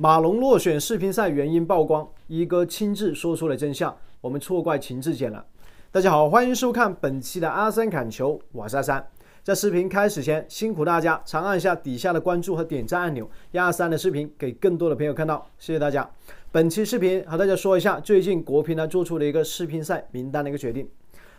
马龙落选世乒赛原因曝光，一哥亲自说出了真相，我们错怪秦志戬了。大家好，欢迎收看本期的阿三砍球，我是阿三。在视频开始前，辛苦大家长按一下底下的关注和点赞按钮，让阿三的视频给更多的朋友看到，谢谢大家。本期视频和大家说一下，最近国乒呢做出了一个世乒赛名单的一个决定。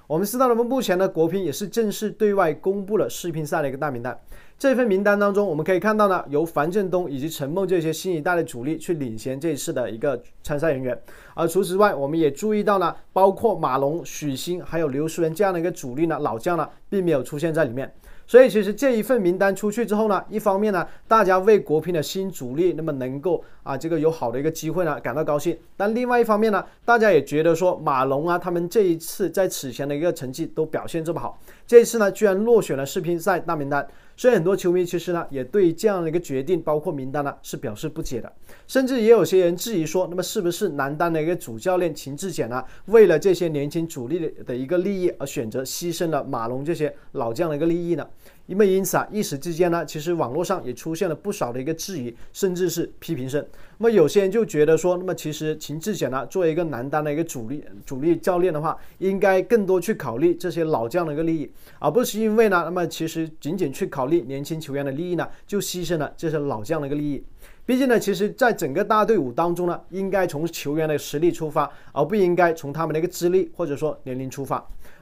我们四大联盟目前的国乒也是正式对外公布了世乒赛的一个大名单。这份名单当中，我们可以看到呢，由樊振东以及陈梦这些新一代的主力去领衔这一次的一个参赛人员。而除此之外，我们也注意到呢，包括马龙、许昕还有刘诗雯这样的一个主力呢，老将呢并没有出现在里面。所以其实这一份名单出去之后呢，一方面呢，大家为国乒的新主力那么能够啊这个有好的一个机会呢感到高兴，但另外一方面呢，大家也觉得说马龙啊他们这一次在此前的一个成绩都表现这么好，这一次呢居然落选了世乒赛大名单。所以很多球迷其实呢，也对这样的一个决定，包括名单呢，是表示不解的，甚至也有些人质疑说，那么是不是男单的一个主教练秦志戬呢，为了这些年轻主力的的一个利益而选择牺牲了马龙这些老将的一个利益呢？因为因此啊，一时之间呢，其实网络上也出现了不少的一个质疑，甚至是批评声。那么有些人就觉得说，那么其实秦志显呢，作为一个男单的一个主力主力教练的话，应该更多去考虑这些老将的一个利益，而不是因为呢，那么其实仅仅去考虑年轻球员的利益呢，就牺牲了这些老将的一个利益。毕竟呢，其实，在整个大队伍当中呢，应该从球员的实力出发，而不应该从他们的一个资历或者说年龄出发。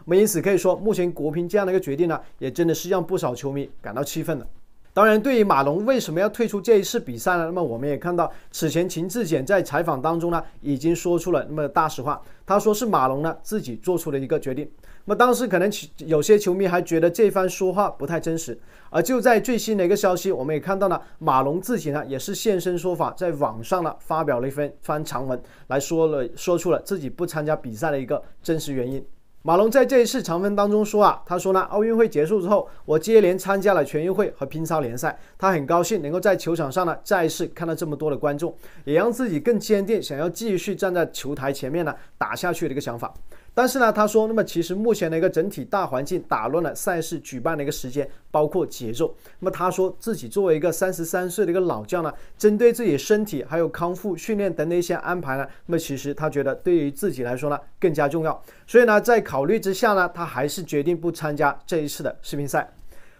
我们因此可以说，目前国乒这样的一个决定呢，也真的是让不少球迷感到气愤了。当然，对于马龙为什么要退出这一次比赛呢？那么我们也看到，此前秦志戬在采访当中呢，已经说出了那么大实话，他说是马龙呢自己做出了一个决定。那么当时可能有些球迷还觉得这番说话不太真实，而就在最新的一个消息，我们也看到了马龙自己呢也是现身说法，在网上呢发表了一份番长文来说了说出了自己不参加比赛的一个真实原因。马龙在这一次长分当中说啊，他说呢，奥运会结束之后，我接连参加了全运会和乒超联赛，他很高兴能够在球场上呢再次看到这么多的观众，也让自己更坚定想要继续站在球台前面呢打下去的一个想法。但是呢，他说，那么其实目前的一个整体大环境打乱了赛事举办的一个时间，包括节奏。那么他说自己作为一个三十三岁的一个老将呢，针对自己身体还有康复训练等的一些安排呢，那么其实他觉得对于自己来说呢更加重要。所以呢，在考虑之下呢，他还是决定不参加这一次的世乒赛。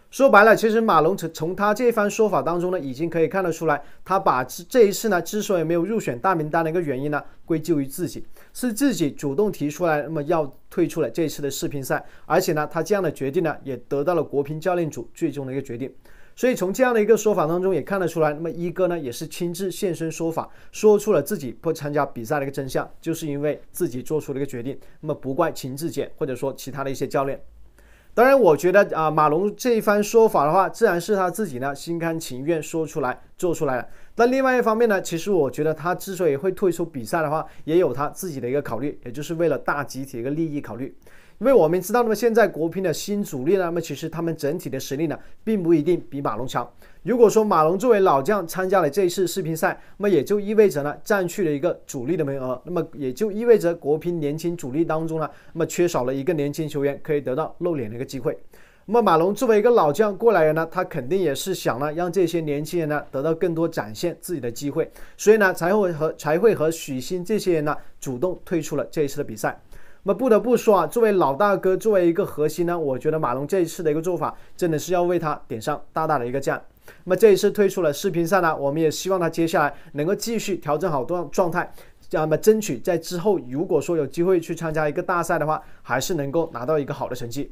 说白了，其实马龙从从他这番说法当中呢，已经可以看得出来，他把这这一次呢之所以没有入选大名单的一个原因呢，归咎于自己，是自己主动提出来，那么要退出了这一次的世乒赛，而且呢，他这样的决定呢，也得到了国乒教练组最终的一个决定。所以从这样的一个说法当中也看得出来，那么一哥呢也是亲自现身说法，说出了自己不参加比赛的一个真相，就是因为自己做出了一个决定，那么不怪秦志戬或者说其他的一些教练。当然，我觉得啊，马龙这一番说法的话，自然是他自己呢心甘情愿说出来、做出来的。那另外一方面呢，其实我觉得他之所以会退出比赛的话，也有他自己的一个考虑，也就是为了大集体一个利益考虑。因为我们知道，那么现在国乒的新主力呢，那么其实他们整体的实力呢，并不一定比马龙强。如果说马龙作为老将参加了这一次世乒赛，那么也就意味着呢，占去了一个主力的名额，那么也就意味着国乒年轻主力当中呢，那么缺少了一个年轻球员可以得到露脸的一个机会。那么马龙作为一个老将过来人呢，他肯定也是想呢，让这些年轻人呢得到更多展现自己的机会，所以呢才会和才会和许昕这些人呢主动退出了这一次的比赛。那么不得不说啊，作为老大哥，作为一个核心呢，我觉得马龙这一次的一个做法真的是要为他点上大大的一个赞。那么这一次退出了世乒赛呢，我们也希望他接下来能够继续调整好状状态，那么争取在之后如果说有机会去参加一个大赛的话，还是能够拿到一个好的成绩。